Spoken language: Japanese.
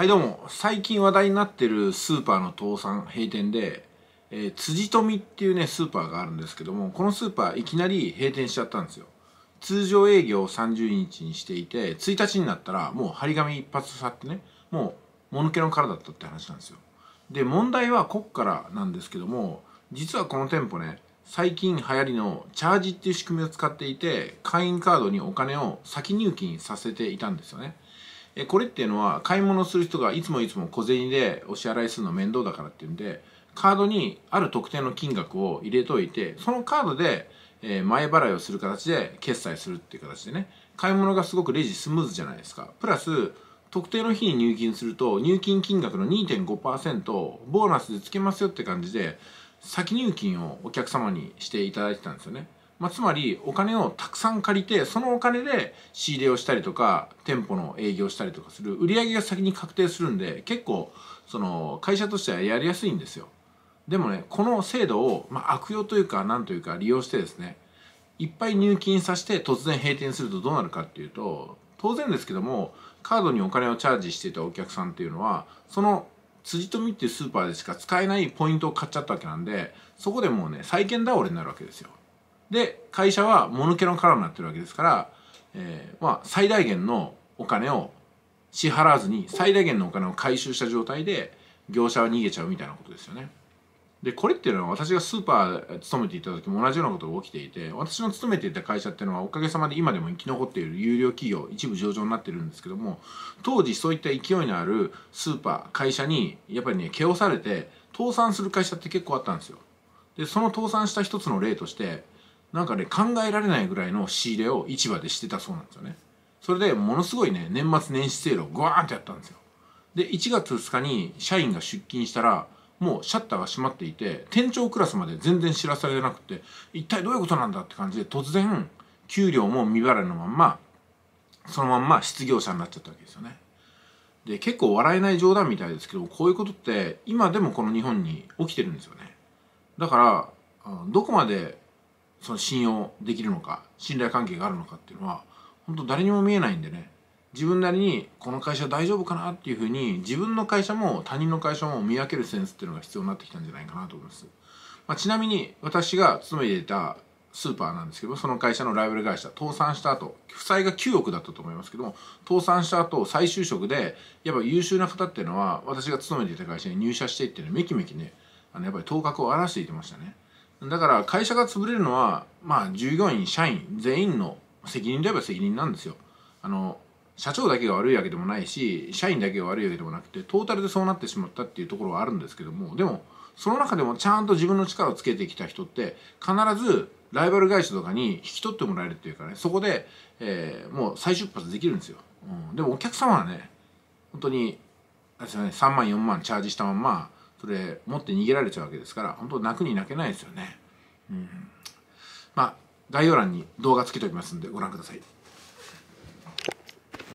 はいどうも最近話題になってるスーパーの倒産閉店で、えー、辻富っていうねスーパーがあるんですけどもこのスーパーいきなり閉店しちゃったんですよ通常営業を30日にしていて1日になったらもう張り紙一発さってねもうもぬけの殻だったって話なんですよで問題はこっからなんですけども実はこの店舗ね最近流行りのチャージっていう仕組みを使っていて会員カードにお金を先入金させていたんですよねえこれっていうのは買い物する人がいつもいつも小銭でお支払いするの面倒だからっていうんでカードにある特定の金額を入れといてそのカードで、え前払いをする形で決済するっていう形でね買い物がすごくレジスムーズじゃないですかプラス特定の日に入金すると入金金額の2.5%ボーナスでつけますよって感じで先入金をお客様にしていただいてたんですよねまあ、つまりお金をたくさん借りてそのお金で仕入れをしたりとか店舗の営業したりとかする売り上げが先に確定するんで結構その会社としてはやりやすいんですよでもねこの制度を、まあ、悪用というか何というか利用してですねいっぱい入金させて突然閉店するとどうなるかっていうと当然ですけどもカードにお金をチャージしていたお客さんっていうのはその辻富っていうスーパーでしか使えないポイントを買っちゃったわけなんでそこでもうね債券倒れになるわけですよで会社はもぬけの殻になってるわけですから、えー、まあ最大限のお金を支払わずに最大限のお金を回収した状態で業者は逃げちゃうみたいなことですよね。でこれっていうのは私がスーパー勤めていた時も同じようなことが起きていて私の勤めていた会社っていうのはおかげさまで今でも生き残っている有料企業一部上場になってるんですけども当時そういった勢いのあるスーパー会社にやっぱりね蹴落されて倒産する会社って結構あったんですよ。でその倒産した一つの例としてなんかね考えられないぐらいの仕入れを市場でしてたそうなんですよねそれでものすごいね年末年始セールをグワーンとやったんですよで1月2日に社員が出勤したらもうシャッターが閉まっていて店長クラスまで全然知らされなくて一体どういうことなんだって感じで突然給料も未払いのまんまそのまんま失業者になっちゃったわけですよねで結構笑えない冗談みたいですけどこういうことって今でもこの日本に起きてるんですよねだからどこまでその信用できるのか信頼関係があるのかっていうのは本当誰にも見えないんでね自分なりにこの会社大丈夫かなっていうふうに自分の会社も他人の会社も見分けるセンスっていうのが必要になってきたんじゃないかなと思います、まあ、ちなみに私が勤めていたスーパーなんですけどその会社のライバル会社倒産した後負債が9億だったと思いますけども倒産した後再就職でやっぱ優秀な方っていうのは私が勤めていた会社に入社していってねめきめきねあのやっぱり頭角を現していてましたねだから会社が潰れるのは、まあ、従業員社員全員の責任でいえば責任なんですよあの社長だけが悪いわけでもないし社員だけが悪いわけでもなくてトータルでそうなってしまったっていうところはあるんですけどもでもその中でもちゃんと自分の力をつけてきた人って必ずライバル会社とかに引き取ってもらえるっていうかねそこで、えー、もう再出発できるんですよ、うん、でもお客様はね本当にあれですよね3万4万チャージしたまんまそれ持って逃げられちゃうわけですから本当泣くに泣けないですよね。うん、まあ概要欄に動画つけておきますんでご覧ください。